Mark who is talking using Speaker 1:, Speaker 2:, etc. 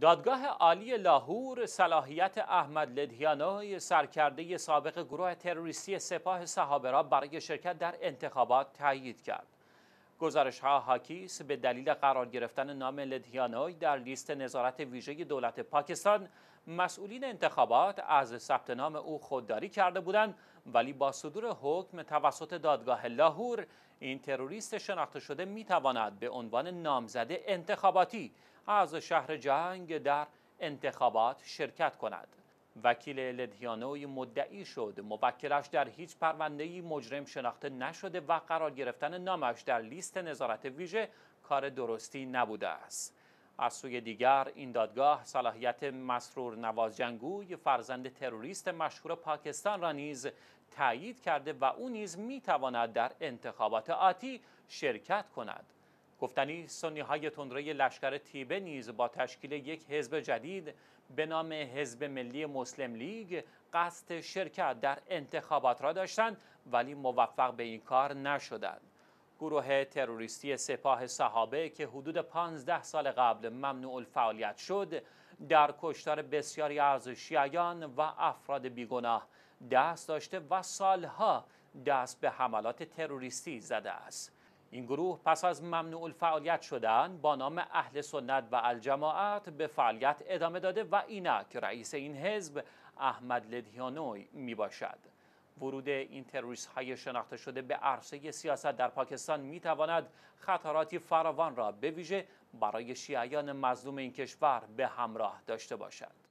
Speaker 1: دادگاه عالی لاهور صلاحیت احمد لدهیانوی سرکرده سابق گروه تروریستی سپاه صحابه را برای شرکت در انتخابات تایید کرد. گزارش ها حاکیس به دلیل قرار گرفتن نام لدیانوی در لیست نظارت ویژه دولت پاکستان مسئولین انتخابات از ثبت نام او خودداری کرده بودند ولی با صدور حکم توسط دادگاه لاهور این تروریست شناخته شده می تواند به عنوان نامزده انتخاباتی از شهر جنگ در انتخابات شرکت کند وکیل لدهیانوی مدعی شد موکلش در هیچ پرونده‌ای مجرم شناخته نشده و قرار گرفتن نامش در لیست نظارت ویژه کار درستی نبوده است از سوی دیگر این دادگاه صلاحیت مسرور نواز جنگوی فرزند تروریست مشهور پاکستان را نیز تایید کرده و او نیز میتواند در انتخابات آتی شرکت کند گفتنی سنی های تندره لشکر تیبه نیز با تشکیل یک حزب جدید به نام حزب ملی مسلم لیگ قصد شرکت در انتخابات را داشتند ولی موفق به این کار نشدند گروه تروریستی سپاه صحابه که حدود 15 سال قبل ممنوع الفعالیت شد در کشتار بسیاری از شیعیان و افراد بیگناه دست داشته و سالها دست به حملات تروریستی زده است این گروه پس از ممنوع الفعالیت شدن با نام اهل سنت و الجماعت به فعالیت ادامه داده و که رئیس این حزب احمد لدهیانوی می باشد. ورود این تروریست های شناخته شده به عرصه سیاست در پاکستان می تواند خطراتی فراوان را به ویژه برای شیعیان مظلوم این کشور به همراه داشته باشد.